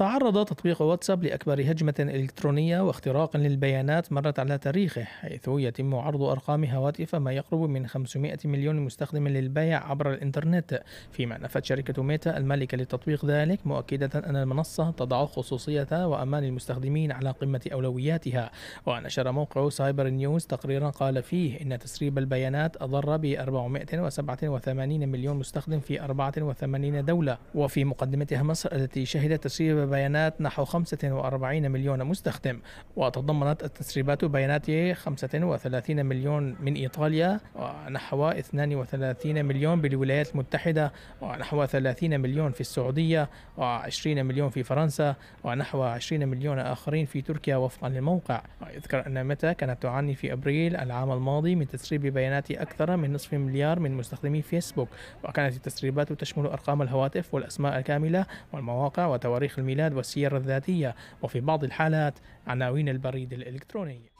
تعرض تطبيق واتساب لأكبر هجمة إلكترونية واختراق للبيانات مرت على تاريخه حيث يتم عرض أرقام هواتف ما يقرب من 500 مليون مستخدم للبيع عبر الإنترنت فيما نفت شركة ميتا المالكة للتطبيق ذلك مؤكدة أن المنصة تضع خصوصية وأمان المستخدمين على قمة أولوياتها ونشر موقع سايبر نيوز تقريرا قال فيه إن تسريب البيانات أضر ب 487 مليون مستخدم في 84 دولة وفي مقدمتها مصر التي شهدت تسريب بيانات نحو 45 مليون مستخدم وتضمنت التسريبات بيانات 35 مليون من إيطاليا ونحو 32 مليون بالولايات المتحدة ونحو 30 مليون في السعودية و20 مليون في فرنسا ونحو 20 مليون آخرين في تركيا وفقا للموقع يذكر أن متى كانت تعاني في أبريل العام الماضي من تسريب بيانات أكثر من نصف مليار من مستخدمي فيسبوك وكانت التسريبات تشمل أرقام الهواتف والأسماء الكاملة والمواقع وتواريخ الميلاد الميلاد والسير الذاتية وفي بعض الحالات عناوين البريد الإلكتروني